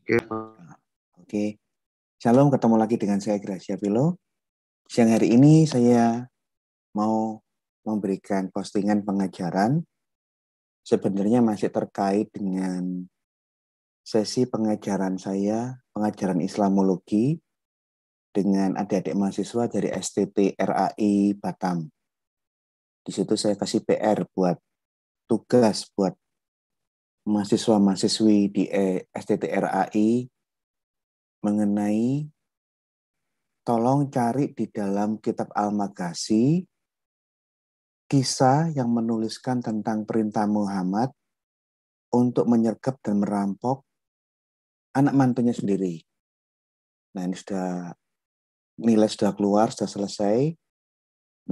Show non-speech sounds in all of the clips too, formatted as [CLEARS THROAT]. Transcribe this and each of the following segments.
Oke. Okay. Oke. Shalom, ketemu lagi dengan saya Gracia Pilo. Siang hari ini saya mau memberikan postingan pengajaran. Sebenarnya masih terkait dengan sesi pengajaran saya, pengajaran Islamologi dengan adik-adik mahasiswa dari STT RAI Batam. Di situ saya kasih PR buat tugas buat mahasiswa-mahasiswi di e, STTRAI mengenai tolong cari di dalam kitab Al-Magasi kisah yang menuliskan tentang perintah Muhammad untuk menyergap dan merampok anak mantunya sendiri. Nah, ini sudah nilai sudah keluar, sudah selesai.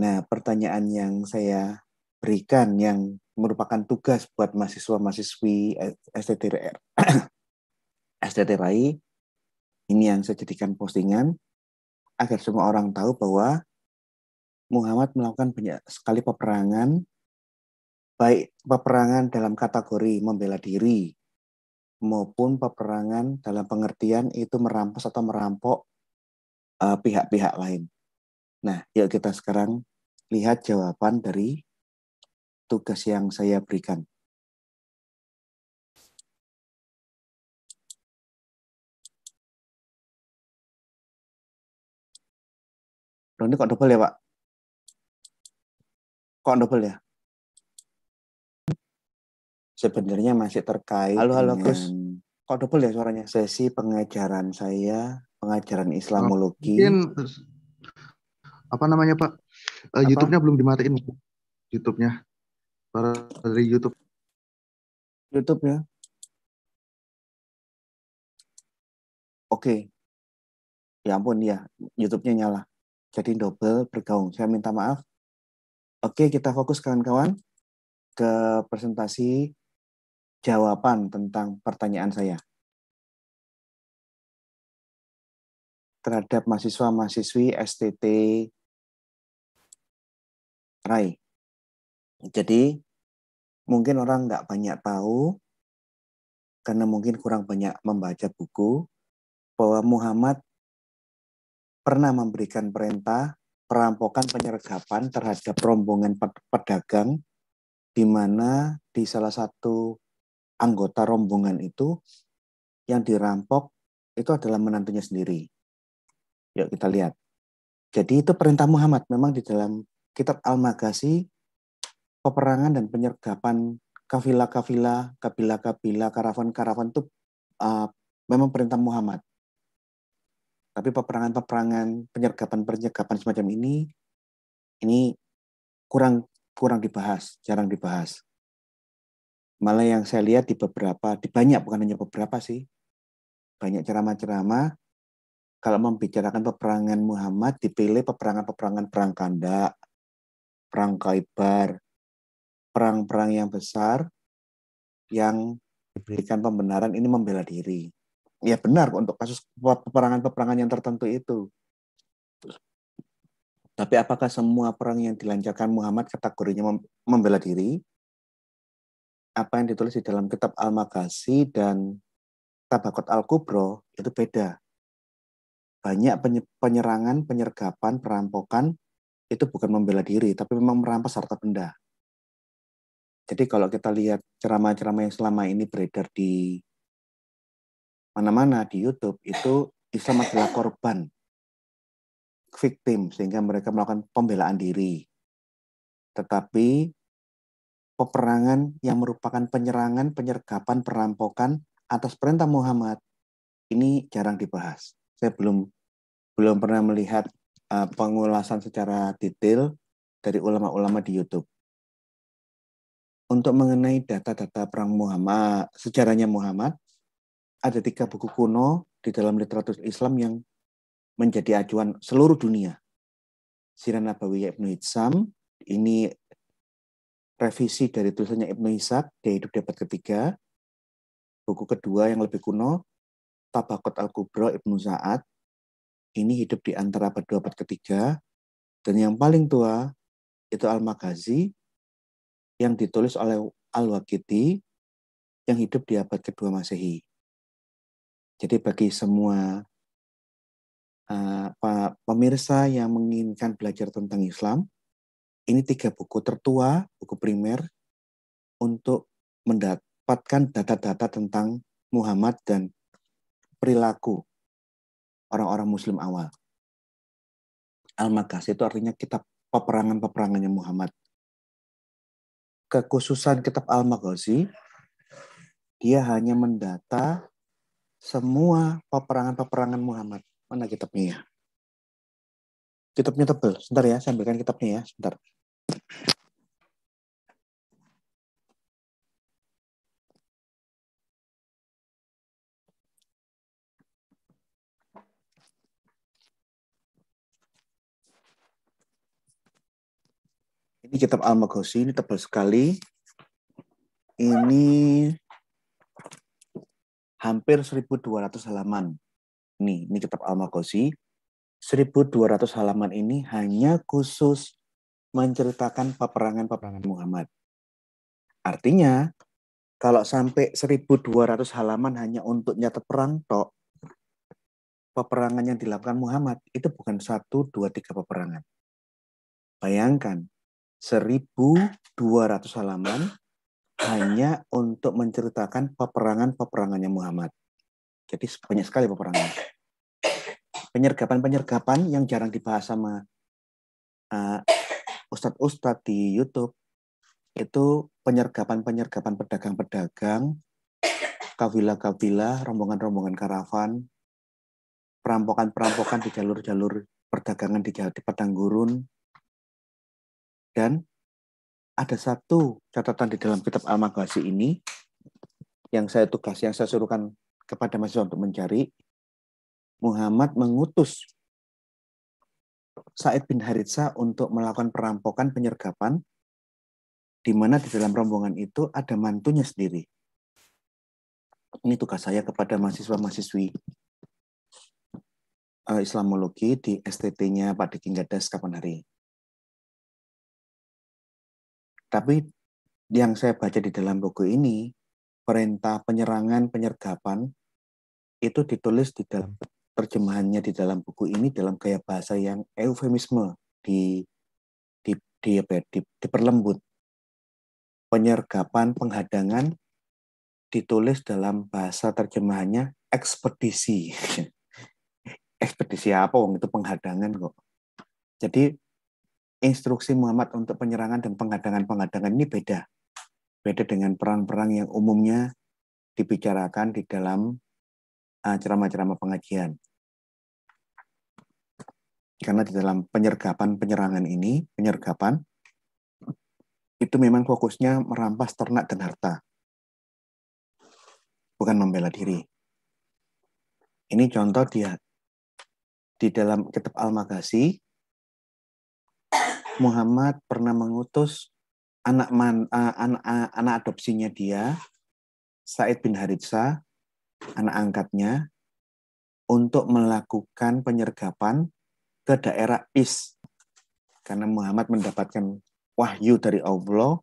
Nah, pertanyaan yang saya berikan yang merupakan tugas buat mahasiswa-mahasiswi STTR STTRI [COUGHS] ini yang saya jadikan postingan agar semua orang tahu bahwa Muhammad melakukan banyak sekali peperangan baik peperangan dalam kategori membela diri maupun peperangan dalam pengertian itu merampas atau merampok eh, pihak-pihak uh, pihak -pihak lain. Nah, yuk kita sekarang lihat jawaban dari tugas yang saya berikan. Loh, ini kok double ya, Pak? Kok double ya? Sebenarnya masih terkait Halo, halo, Gus. Kok double ya suaranya? Sesi pengajaran saya, pengajaran Islamologi. Mungkin, apa namanya, Pak? Uh, YouTube-nya belum dimatiin. YouTube-nya para dari YouTube. YouTube ya. Oke. Ya ampun ya, YouTube-nya nyala. Jadi double bergaung. Saya minta maaf. Oke, kita fokus kawan-kawan ke presentasi jawaban tentang pertanyaan saya. Terhadap mahasiswa-mahasiswi STT RAI. Jadi mungkin orang nggak banyak tahu karena mungkin kurang banyak membaca buku bahwa Muhammad pernah memberikan perintah perampokan penyergapan terhadap rombongan pedagang di mana di salah satu anggota rombongan itu yang dirampok itu adalah menantunya sendiri. Yuk kita lihat. Jadi itu perintah Muhammad memang di dalam kitab Al-Magasi peperangan dan penyergapan kafila-kafila, kabila-kabila, karavan-karavan itu uh, memang perintah Muhammad. Tapi peperangan-peperangan, penyergapan-penyergapan semacam ini, ini kurang kurang dibahas, jarang dibahas. Malah yang saya lihat di beberapa, di banyak bukan hanya beberapa sih, banyak ceramah-ceramah kalau membicarakan peperangan Muhammad dipilih peperangan-peperangan perang kandak, perang Kaibar, perang-perang yang besar yang diberikan pembenaran ini membela diri. Ya benar untuk kasus peperangan-peperangan yang tertentu itu. Tapi apakah semua perang yang dilancarkan Muhammad kategorinya membela diri? Apa yang ditulis di dalam kitab al makasi dan Tabakot Al-Kubro itu beda. Banyak penyerangan, penyergapan, perampokan itu bukan membela diri, tapi memang merampas harta benda. Jadi kalau kita lihat ceramah-ceramah yang selama ini beredar di mana-mana di YouTube itu Islam adalah korban, victim sehingga mereka melakukan pembelaan diri. Tetapi peperangan yang merupakan penyerangan, penyergapan, perampokan atas perintah Muhammad ini jarang dibahas. Saya belum belum pernah melihat uh, pengulasan secara detail dari ulama-ulama di YouTube untuk mengenai data-data perang Muhammad, sejarahnya Muhammad, ada tiga buku kuno di dalam literatur Islam yang menjadi acuan seluruh dunia. Sirah Nabawi Ibnu Hitsam, ini revisi dari tulisannya Ibn Ishaq, dia hidup di ketiga. Buku kedua yang lebih kuno, Tabakot Al-Kubra Ibn Sa'ad, ini hidup di antara abad dua abad ketiga. Dan yang paling tua, itu Al-Maghazi, yang ditulis oleh Al-Waqidi yang hidup di abad kedua Masehi. Jadi bagi semua uh, pemirsa yang menginginkan belajar tentang Islam, ini tiga buku tertua, buku primer untuk mendapatkan data-data tentang Muhammad dan perilaku orang-orang Muslim awal. Al-Makas itu artinya kitab peperangan-peperangannya Muhammad kekhususan kitab Al-Maghazi, dia hanya mendata semua peperangan-peperangan Muhammad. Mana kitabnya ya? Kitabnya tebel. Sebentar ya, saya ambilkan kitabnya ya. Sebentar. Ini kitab Al-Maghazi, ini tebal sekali. Ini hampir 1200 halaman. Nih, ini kitab Al-Maghazi. 1200 halaman ini hanya khusus menceritakan peperangan-peperangan Muhammad. Artinya, kalau sampai 1200 halaman hanya untuk nyata perang tok, peperangan yang dilakukan Muhammad itu bukan satu, dua, tiga peperangan. Bayangkan, 1200 halaman hanya untuk menceritakan peperangan-peperangannya Muhammad. Jadi banyak sekali peperangan. Penyergapan-penyergapan yang jarang dibahas sama ustadz eh, ustadz-ustadz di YouTube itu penyergapan-penyergapan pedagang-pedagang, kafilah-kafilah, rombongan-rombongan karavan, perampokan-perampokan di jalur-jalur perdagangan di, di padang gurun, dan ada satu catatan di dalam kitab al maghazi ini yang saya tugas, yang saya suruhkan kepada mahasiswa untuk mencari. Muhammad mengutus Said bin Haritsa untuk melakukan perampokan penyergapan di mana di dalam rombongan itu ada mantunya sendiri. Ini tugas saya kepada mahasiswa-mahasiswi eh, Islamologi di STT-nya Pak Diki Gadas kapan hari. Tapi yang saya baca di dalam buku ini, perintah penyerangan penyergapan itu ditulis di dalam terjemahannya di dalam buku ini dalam gaya bahasa yang eufemisme di di di, di, ya, di diperlembut. Penyergapan penghadangan ditulis dalam bahasa terjemahannya ekspedisi. [LAUGHS] ekspedisi apa wong itu penghadangan kok. Jadi instruksi Muhammad untuk penyerangan dan pengadangan-pengadangan ini beda. Beda dengan perang-perang yang umumnya dibicarakan di dalam eh, ceramah-ceramah pengajian. Karena di dalam penyergapan penyerangan ini, penyergapan itu memang fokusnya merampas ternak dan harta. Bukan membela diri. Ini contoh dia di dalam kitab Al-Maghasi Muhammad pernah mengutus anak man, uh, eh, anak, uh, eh, anak adopsinya dia, Said bin Haritsa, anak angkatnya, untuk melakukan penyergapan ke daerah Is. Karena Muhammad mendapatkan wahyu dari Allah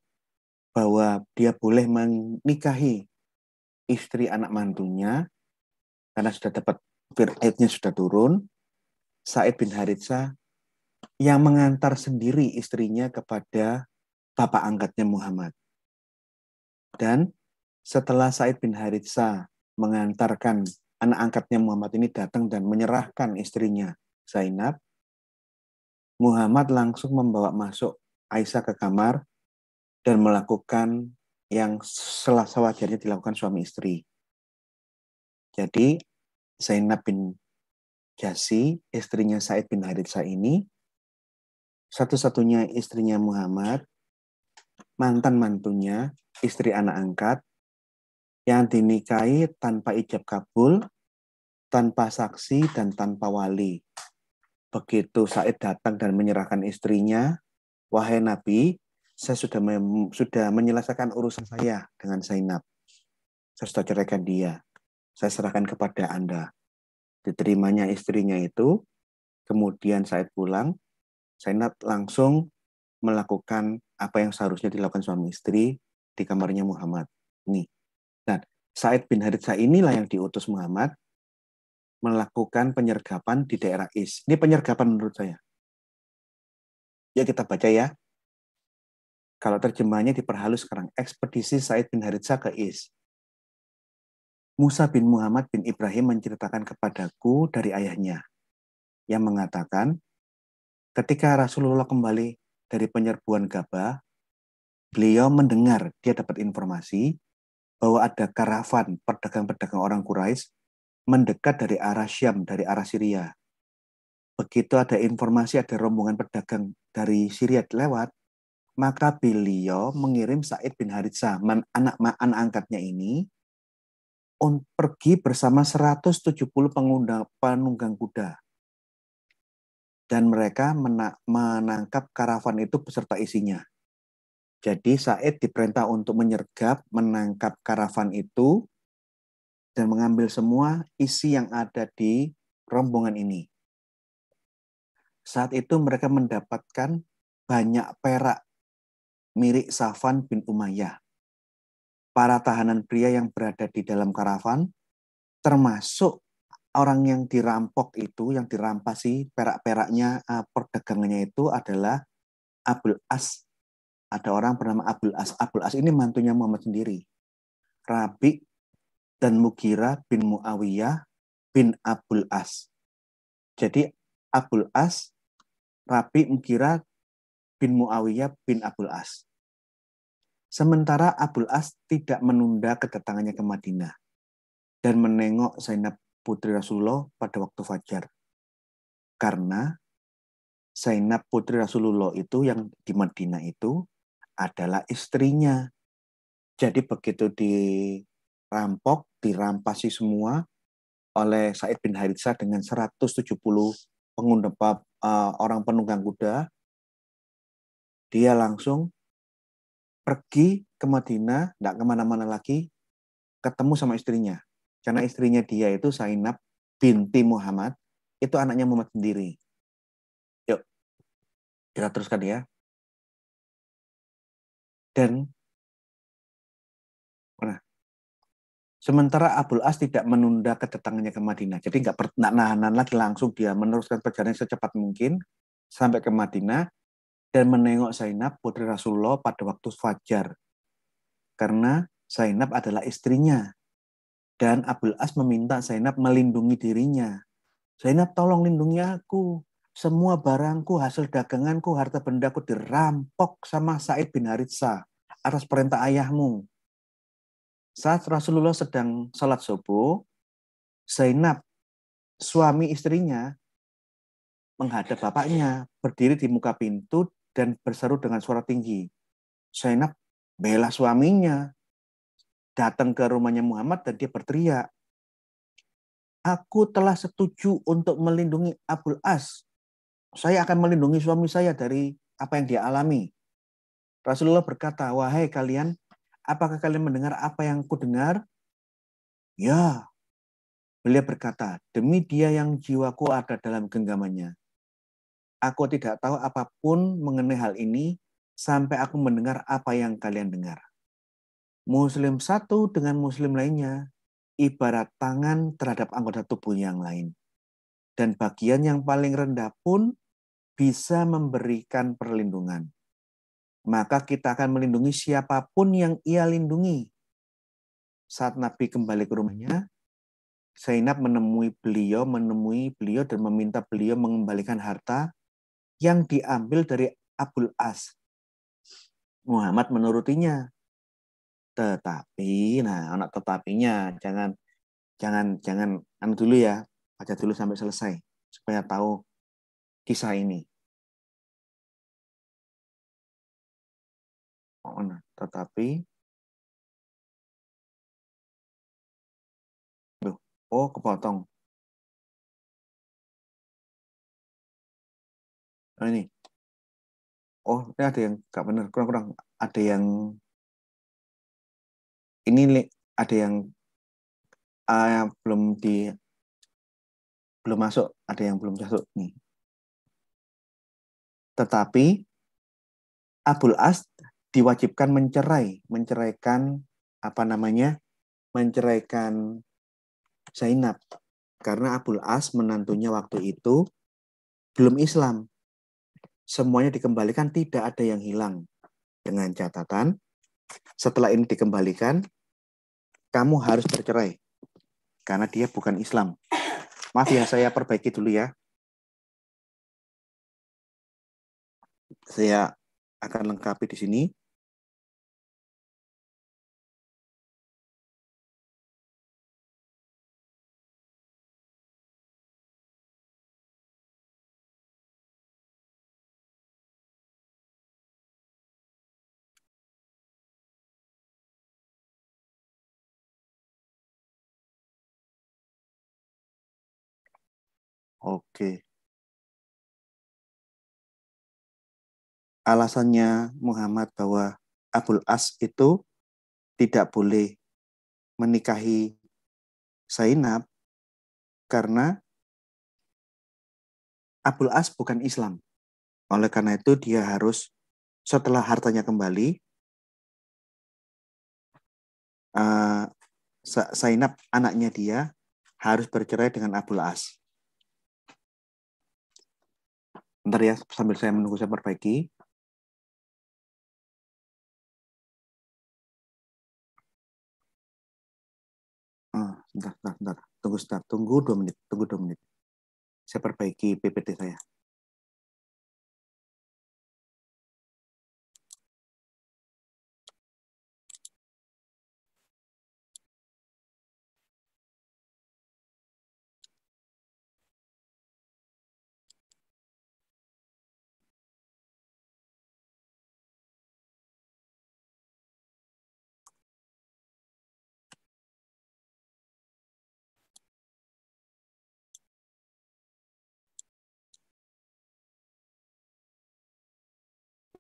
bahwa dia boleh menikahi istri anak mantunya karena sudah dapat firaidnya sudah turun. Said bin Haritsa yang mengantar sendiri istrinya kepada bapak angkatnya Muhammad. Dan setelah Said bin Haritsa mengantarkan anak angkatnya Muhammad ini datang dan menyerahkan istrinya Zainab, Muhammad langsung membawa masuk Aisyah ke kamar dan melakukan yang selasa wajarnya dilakukan suami istri. Jadi Zainab bin Jasi, istrinya Said bin Haritsa ini, satu-satunya istrinya Muhammad, mantan mantunya, istri anak angkat, yang dinikahi tanpa ijab kabul, tanpa saksi, dan tanpa wali. Begitu Said datang dan menyerahkan istrinya, wahai Nabi, saya sudah sudah menyelesaikan urusan saya dengan Zainab. Saya sudah ceraikan dia. Saya serahkan kepada Anda. Diterimanya istrinya itu, kemudian Said pulang, Zainab langsung melakukan apa yang seharusnya dilakukan suami istri di kamarnya Muhammad. Nih. Dan Said bin Haritsa inilah yang diutus Muhammad melakukan penyergapan di daerah Is. Ini penyergapan menurut saya. Ya kita baca ya. Kalau terjemahannya diperhalus sekarang, ekspedisi Said bin Haritsa ke Is. Musa bin Muhammad bin Ibrahim menceritakan kepadaku dari ayahnya yang mengatakan ketika Rasulullah kembali dari penyerbuan Gabah, beliau mendengar, dia dapat informasi bahwa ada karavan pedagang-pedagang orang Quraisy mendekat dari arah Syam, dari arah Syria. Begitu ada informasi ada rombongan pedagang dari Syria lewat, maka beliau mengirim Said bin Harithah, anak anak angkatnya ini, pergi bersama 170 pengundang penunggang kuda dan mereka menangkap karavan itu beserta isinya. Jadi Said diperintah untuk menyergap, menangkap karavan itu dan mengambil semua isi yang ada di rombongan ini. Saat itu mereka mendapatkan banyak perak milik Safan bin Umayyah. Para tahanan pria yang berada di dalam karavan, termasuk orang yang dirampok itu, yang dirampasi perak-peraknya eh, perdagangannya itu adalah Abul As. Ada orang bernama Abul As. Abul As ini mantunya Muhammad sendiri. Rabi dan Mugira bin Muawiyah bin Abul As. Jadi Abul As, Rabi Mugira bin Muawiyah bin Abul As. Sementara Abul As tidak menunda kedatangannya ke Madinah dan menengok Zainab putri Rasulullah pada waktu fajar. Karena Zainab putri Rasulullah itu yang di Madinah itu adalah istrinya. Jadi begitu dirampok, dirampasi semua oleh Said bin Harithah dengan 170 pengundepa uh, orang penunggang kuda, dia langsung pergi ke Madinah, tidak kemana-mana lagi, ketemu sama istrinya. Karena istrinya dia itu Sainab binti Muhammad, itu anaknya Muhammad sendiri. Yuk, kita teruskan ya. Dan nah, Sementara Abdul As tidak menunda kedatangannya ke Madinah. Jadi nggak nahanan lagi langsung dia meneruskan perjalanan secepat mungkin sampai ke Madinah dan menengok Sainab putri Rasulullah pada waktu fajar. Karena Zainab adalah istrinya dan Abul As meminta Zainab melindungi dirinya. Zainab tolong lindungi aku. Semua barangku, hasil daganganku, harta bendaku dirampok sama Said bin Haritsa atas perintah ayahmu. Saat Rasulullah sedang sholat subuh, Zainab, suami istrinya, menghadap bapaknya, berdiri di muka pintu dan berseru dengan suara tinggi. Zainab bela suaminya, datang ke rumahnya Muhammad dan dia berteriak, Aku telah setuju untuk melindungi Abdul As. Saya akan melindungi suami saya dari apa yang dia alami. Rasulullah berkata, Wahai kalian, apakah kalian mendengar apa yang ku dengar? Ya, Beliau berkata, demi dia yang jiwaku ada dalam genggamannya. Aku tidak tahu apapun mengenai hal ini sampai aku mendengar apa yang kalian dengar. Muslim satu dengan Muslim lainnya ibarat tangan terhadap anggota tubuh yang lain. Dan bagian yang paling rendah pun bisa memberikan perlindungan. Maka kita akan melindungi siapapun yang ia lindungi. Saat Nabi kembali ke rumahnya, Zainab menemui beliau, menemui beliau dan meminta beliau mengembalikan harta yang diambil dari Abul As. Muhammad menurutinya. Tetapi, nah anak tetapinya jangan jangan jangan anu dulu ya, baca dulu sampai selesai supaya tahu kisah ini. Oh, nah, tetapi Duh, oh kepotong. Oh, ini. Oh, ini ada yang nggak benar. Kurang-kurang. Ada yang ini ada yang uh, belum di belum masuk, ada yang belum masuk nih. Tetapi Abul As diwajibkan mencerai, menceraikan apa namanya? menceraikan Zainab karena Abul As menantunya waktu itu belum Islam. Semuanya dikembalikan tidak ada yang hilang dengan catatan setelah ini dikembalikan kamu harus bercerai karena dia bukan Islam. Maaf ya, saya perbaiki dulu ya. Saya akan lengkapi di sini. Oke. Alasannya Muhammad bahwa Abul As itu tidak boleh menikahi Zainab karena Abul As bukan Islam. Oleh karena itu dia harus setelah hartanya kembali uh, Zainab anaknya dia harus bercerai dengan Abul As. Bentar ya, sambil saya menunggu saya perbaiki. Ah, sebentar, sebentar, sebentar. Tunggu sebentar, tunggu dua menit, tunggu dua menit. Saya perbaiki PPT saya.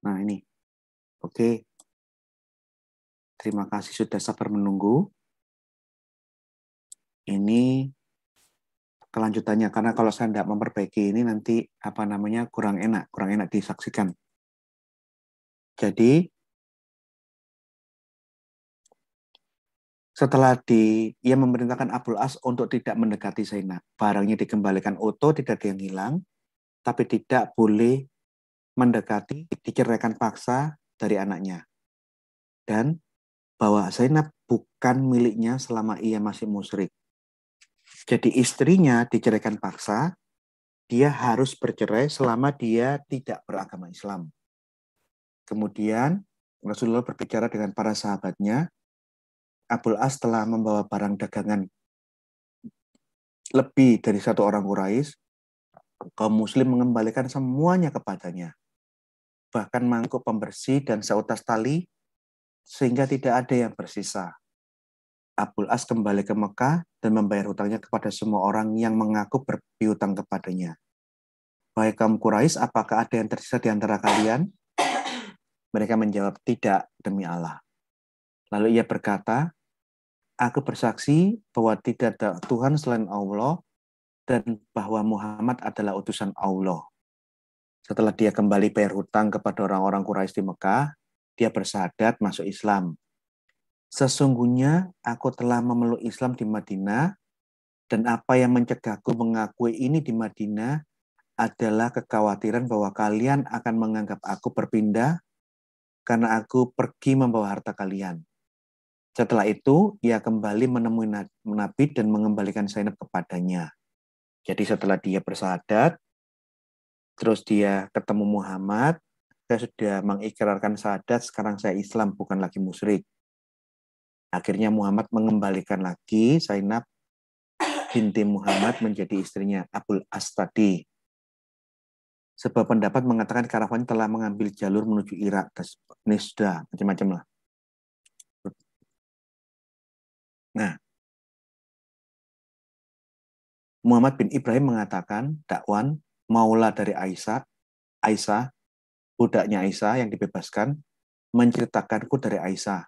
Nah, ini. Oke. Terima kasih sudah sabar menunggu. Ini kelanjutannya karena kalau saya tidak memperbaiki ini nanti apa namanya kurang enak, kurang enak disaksikan. Jadi setelah di ia memerintahkan Abul As untuk tidak mendekati Zainab. Barangnya dikembalikan utuh, tidak ada yang hilang, tapi tidak boleh mendekati diceraikan paksa dari anaknya. Dan bahwa Zainab bukan miliknya selama ia masih musyrik. Jadi istrinya diceraikan paksa, dia harus bercerai selama dia tidak beragama Islam. Kemudian Rasulullah berbicara dengan para sahabatnya, Abul As telah membawa barang dagangan lebih dari satu orang Quraisy, kaum muslim mengembalikan semuanya kepadanya bahkan mangkuk pembersih dan seutas tali, sehingga tidak ada yang bersisa. Abdul As kembali ke Mekah dan membayar hutangnya kepada semua orang yang mengaku berpiutang kepadanya. Baik kaum Quraisy, apakah ada yang tersisa di antara kalian? [CLEARS THROAT] Mereka menjawab, tidak demi Allah. Lalu ia berkata, aku bersaksi bahwa tidak ada Tuhan selain Allah dan bahwa Muhammad adalah utusan Allah. Setelah dia kembali bayar hutang kepada orang-orang Quraisy di Mekah, dia bersahadat masuk Islam. Sesungguhnya aku telah memeluk Islam di Madinah dan apa yang mencegahku mengakui ini di Madinah adalah kekhawatiran bahwa kalian akan menganggap aku berpindah karena aku pergi membawa harta kalian. Setelah itu, ia kembali menemui Nabi dan mengembalikan Zainab kepadanya. Jadi setelah dia bersahadat, terus dia ketemu Muhammad, saya sudah mengikrarkan sadat. sekarang saya Islam, bukan lagi musyrik. Akhirnya Muhammad mengembalikan lagi Zainab binti Muhammad menjadi istrinya Abul As tadi. Sebab pendapat mengatakan karavan telah mengambil jalur menuju Irak, dan Nisda, macam-macam lah. Nah, Muhammad bin Ibrahim mengatakan, dakwan, Maula dari Aisyah, Aisyah, budaknya Aisyah yang dibebaskan, menceritakanku dari Aisyah,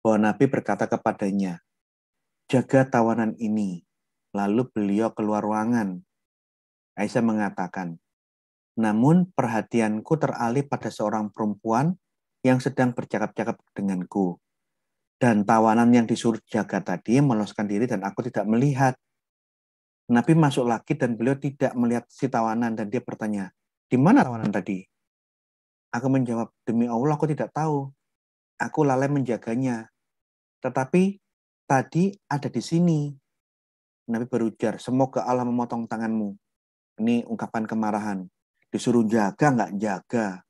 bahwa Nabi berkata kepadanya, jaga tawanan ini. Lalu beliau keluar ruangan. Aisyah mengatakan, namun perhatianku teralih pada seorang perempuan yang sedang bercakap-cakap denganku. Dan tawanan yang disuruh jaga tadi meloloskan diri dan aku tidak melihat. Nabi masuk lagi dan beliau tidak melihat si tawanan dan dia bertanya, di mana tawanan tadi? Aku menjawab, demi Allah aku tidak tahu. Aku lalai menjaganya. Tetapi tadi ada di sini. Nabi berujar, semoga Allah memotong tanganmu. Ini ungkapan kemarahan. Disuruh jaga, nggak jaga.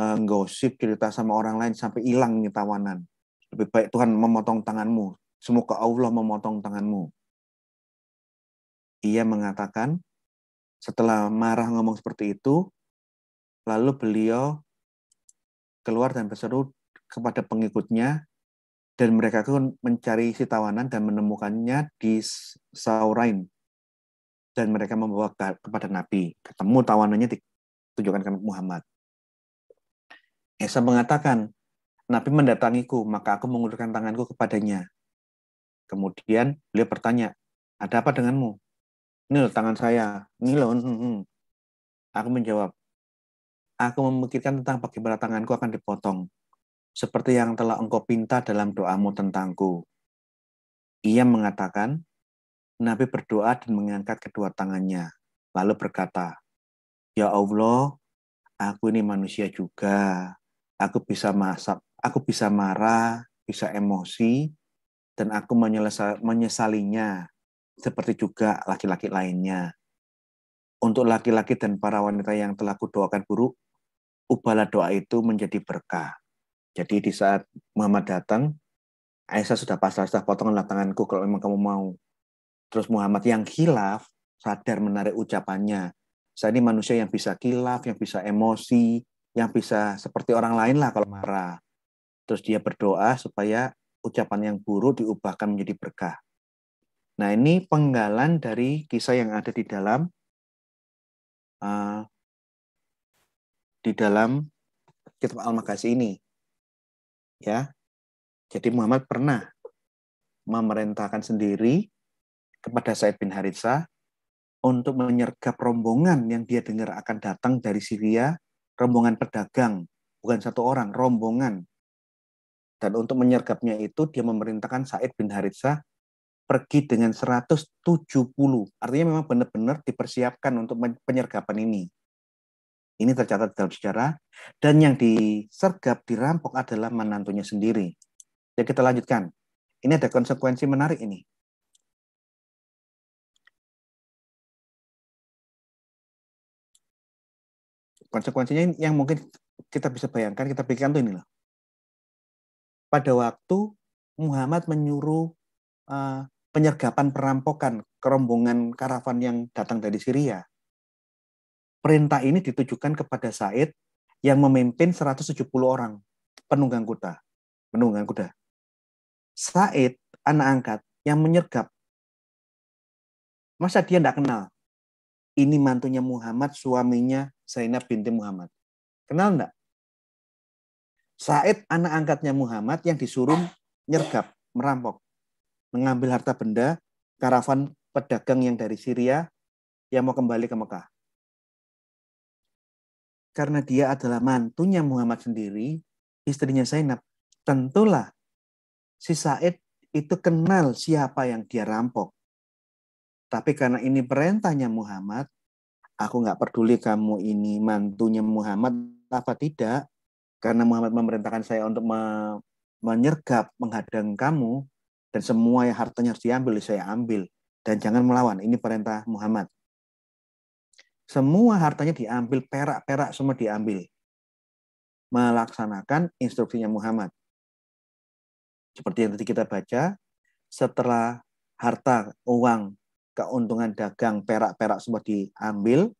E, gosip cerita sama orang lain sampai hilang nih tawanan. Lebih baik Tuhan memotong tanganmu. Semoga Allah memotong tanganmu ia mengatakan, setelah marah ngomong seperti itu, lalu beliau keluar dan berseru kepada pengikutnya, dan mereka pun mencari si tawanan dan menemukannya di Saurain. Dan mereka membawa kepada Nabi. Ketemu tawanannya ditunjukkan ke Muhammad. Esa mengatakan, Nabi mendatangiku, maka aku mengulurkan tanganku kepadanya. Kemudian beliau bertanya, ada apa denganmu? Nil, tangan saya. Nilon. Mm, mm, mm. Aku menjawab, aku memikirkan tentang bagaimana tanganku akan dipotong, seperti yang telah engkau pinta dalam doamu tentangku. Ia mengatakan, Nabi berdoa dan mengangkat kedua tangannya, lalu berkata, Ya Allah, aku ini manusia juga. Aku bisa masak, aku bisa marah, bisa emosi, dan aku menyesalinya seperti juga laki-laki lainnya. Untuk laki-laki dan para wanita yang telah kudoakan buruk, ubala doa itu menjadi berkah. Jadi di saat Muhammad datang, Aisyah sudah pasrah, sudah potonglah tanganku kalau memang kamu mau. Terus Muhammad yang hilaf, sadar menarik ucapannya. Saya ini manusia yang bisa kilaf, yang bisa emosi, yang bisa seperti orang lain lah kalau marah. Terus dia berdoa supaya ucapan yang buruk diubahkan menjadi berkah. Nah, ini penggalan dari kisah yang ada di dalam uh, di dalam kitab Al-Makasi ini. Ya. Jadi Muhammad pernah memerintahkan sendiri kepada Said bin Harithah untuk menyergap rombongan yang dia dengar akan datang dari Syria, rombongan pedagang, bukan satu orang, rombongan. Dan untuk menyergapnya itu dia memerintahkan Said bin Harithah pergi dengan 170. Artinya memang benar-benar dipersiapkan untuk penyergapan ini. Ini tercatat dalam sejarah. Dan yang disergap, dirampok adalah menantunya sendiri. Ya kita lanjutkan. Ini ada konsekuensi menarik ini. Konsekuensinya yang mungkin kita bisa bayangkan, kita pikirkan tuh inilah Pada waktu Muhammad menyuruh uh, penyergapan perampokan kerombongan karavan yang datang dari Syria. Perintah ini ditujukan kepada Said yang memimpin 170 orang penunggang kuda. Penunggang kuda. Said, anak angkat yang menyergap. Masa dia tidak kenal? Ini mantunya Muhammad, suaminya Zainab binti Muhammad. Kenal enggak? Said anak angkatnya Muhammad yang disuruh nyergap, merampok mengambil harta benda karavan pedagang yang dari Syria yang mau kembali ke Mekah. Karena dia adalah mantunya Muhammad sendiri, istrinya Zainab, tentulah si Said itu kenal siapa yang dia rampok. Tapi karena ini perintahnya Muhammad, aku nggak peduli kamu ini mantunya Muhammad apa tidak, karena Muhammad memerintahkan saya untuk menyergap, menghadang kamu, dan semua yang hartanya harus diambil ya saya ambil dan jangan melawan ini perintah Muhammad semua hartanya diambil perak-perak semua diambil melaksanakan instruksinya Muhammad seperti yang tadi kita baca setelah harta uang keuntungan dagang perak-perak semua diambil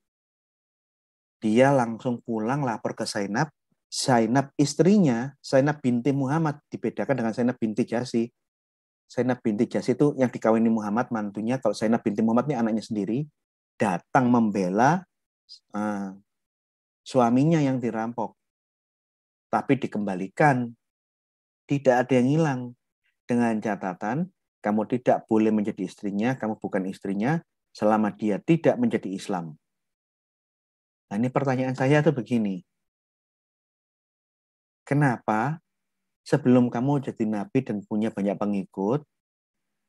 dia langsung pulang lapor ke Zainab Zainab istrinya Zainab binti Muhammad dibedakan dengan Zainab binti Jasi Zainab binti jas itu yang dikawini Muhammad mantunya kalau Zainab binti Muhammad ini anaknya sendiri datang membela uh, suaminya yang dirampok tapi dikembalikan tidak ada yang hilang dengan catatan kamu tidak boleh menjadi istrinya kamu bukan istrinya selama dia tidak menjadi Islam nah ini pertanyaan saya tuh begini kenapa sebelum kamu jadi nabi dan punya banyak pengikut,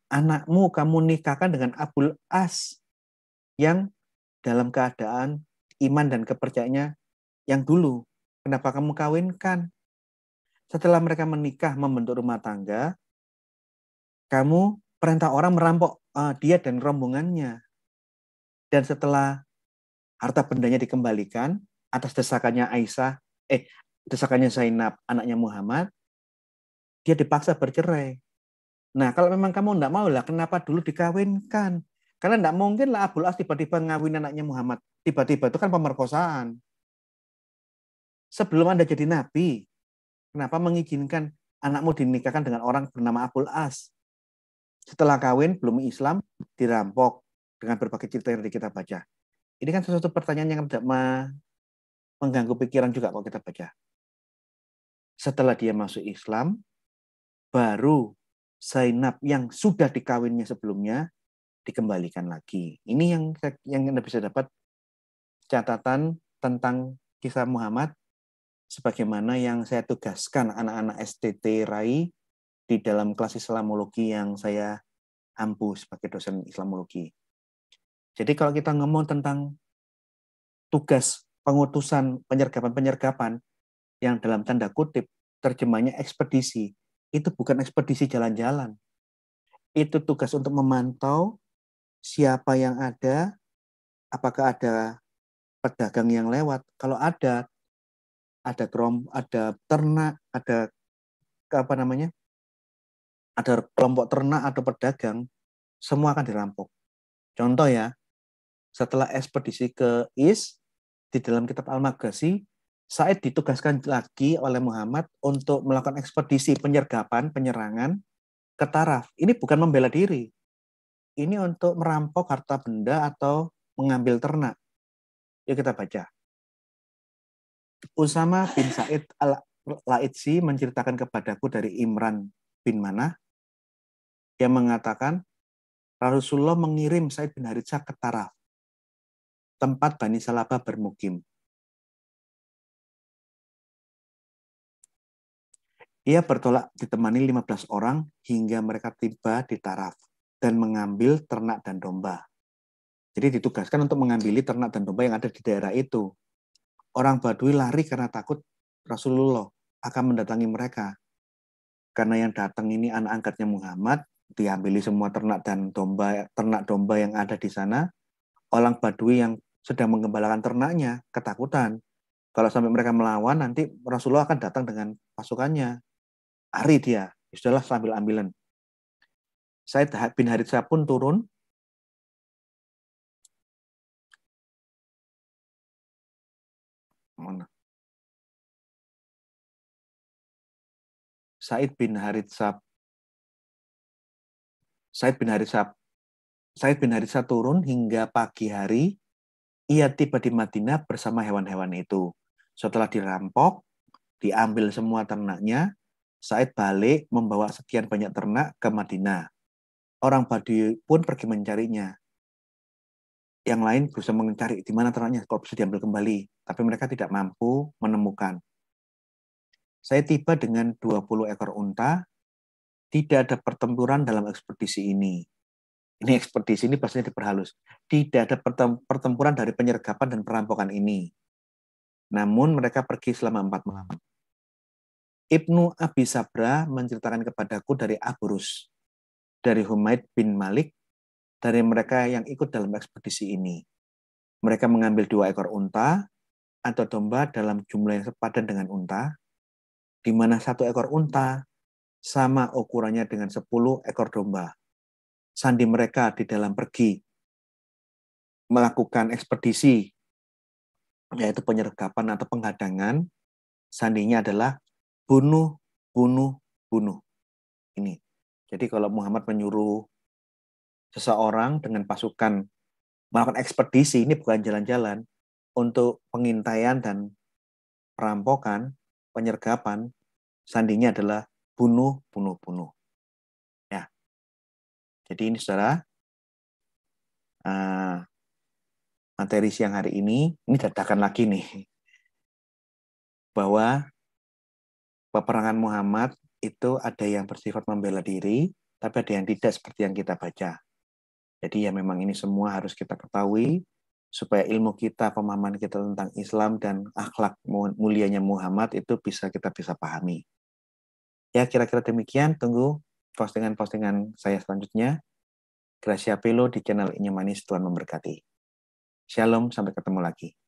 anakmu kamu nikahkan dengan Abul As yang dalam keadaan iman dan kepercayaannya yang dulu. Kenapa kamu kawinkan? Setelah mereka menikah membentuk rumah tangga, kamu perintah orang merampok uh, dia dan rombongannya. Dan setelah harta bendanya dikembalikan atas desakannya Aisyah, eh desakannya Zainab, anaknya Muhammad, dia dipaksa bercerai. Nah, kalau memang kamu tidak mau lah, kenapa dulu dikawinkan? Karena tidak mungkin lah Abu As tiba-tiba ngawin anaknya Muhammad. Tiba-tiba itu kan pemerkosaan. Sebelum Anda jadi nabi, kenapa mengizinkan anakmu dinikahkan dengan orang bernama Abu As? Setelah kawin, belum Islam, dirampok dengan berbagai cerita yang kita baca. Ini kan sesuatu pertanyaan yang tidak mengganggu pikiran juga kalau kita baca. Setelah dia masuk Islam, baru Zainab yang sudah dikawinnya sebelumnya dikembalikan lagi. Ini yang yang Anda bisa dapat catatan tentang kisah Muhammad sebagaimana yang saya tugaskan anak-anak STT RAI di dalam kelas Islamologi yang saya ampu sebagai dosen Islamologi. Jadi kalau kita ngomong tentang tugas pengutusan penyergapan-penyergapan yang dalam tanda kutip terjemahnya ekspedisi, itu bukan ekspedisi jalan-jalan. Itu tugas untuk memantau siapa yang ada, apakah ada pedagang yang lewat. Kalau ada, ada kerom, ada ternak, ada apa namanya, ada kelompok ternak atau pedagang, semua akan dirampok. Contoh ya, setelah ekspedisi ke Is, di dalam kitab Al-Magasi, Said ditugaskan lagi oleh Muhammad untuk melakukan ekspedisi penyergapan, penyerangan ke taraf. Ini bukan membela diri. Ini untuk merampok harta benda atau mengambil ternak. Yuk kita baca. Usama bin Said al-Laitsi menceritakan kepadaku dari Imran bin Mana yang mengatakan Rasulullah mengirim Said bin Haritsah ke Taraf, tempat Bani Salabah bermukim Ia bertolak ditemani 15 orang hingga mereka tiba di Taraf dan mengambil ternak dan domba. Jadi ditugaskan untuk mengambil ternak dan domba yang ada di daerah itu. Orang Badui lari karena takut Rasulullah akan mendatangi mereka. Karena yang datang ini anak angkatnya Muhammad, diambil semua ternak dan domba ternak domba yang ada di sana. Orang Badui yang sedang menggembalakan ternaknya ketakutan. Kalau sampai mereka melawan, nanti Rasulullah akan datang dengan pasukannya Ari dia. Ya sudahlah sambil ambilan. Said bin Harithah pun turun. Mana? Said bin Harithah Said bin Harithah Said bin Harithah turun hingga pagi hari ia tiba di Madinah bersama hewan-hewan itu. Setelah dirampok, diambil semua ternaknya, Said balik membawa sekian banyak ternak ke Madinah. Orang Baduy pun pergi mencarinya. Yang lain berusaha mencari di mana ternaknya kalau bisa diambil kembali, tapi mereka tidak mampu menemukan. Saya tiba dengan 20 ekor unta. Tidak ada pertempuran dalam ekspedisi ini. Ini ekspedisi ini pastinya diperhalus. Tidak ada pertempuran dari penyergapan dan perampokan ini. Namun mereka pergi selama empat malam Ibnu Abi Sabra menceritakan kepadaku dari Aburus, dari Humaid bin Malik, dari mereka yang ikut dalam ekspedisi ini. Mereka mengambil dua ekor unta atau domba dalam jumlah yang sepadan dengan unta, di mana satu ekor unta sama ukurannya dengan sepuluh ekor domba. Sandi mereka di dalam pergi melakukan ekspedisi, yaitu penyergapan atau penghadangan, sandinya adalah bunuh, bunuh, bunuh. Ini. Jadi kalau Muhammad menyuruh seseorang dengan pasukan melakukan ekspedisi, ini bukan jalan-jalan, untuk pengintaian dan perampokan, penyergapan, sandinya adalah bunuh, bunuh, bunuh. Ya. Jadi ini saudara, uh, materi siang hari ini, ini dadakan lagi nih, bahwa peperangan Muhammad itu ada yang bersifat membela diri, tapi ada yang tidak seperti yang kita baca. Jadi ya memang ini semua harus kita ketahui supaya ilmu kita, pemahaman kita tentang Islam dan akhlak mulianya Muhammad itu bisa kita bisa pahami. Ya kira-kira demikian, tunggu postingan-postingan saya selanjutnya. Gracia Pelo di channel Inyamanis Tuhan memberkati. Shalom, sampai ketemu lagi.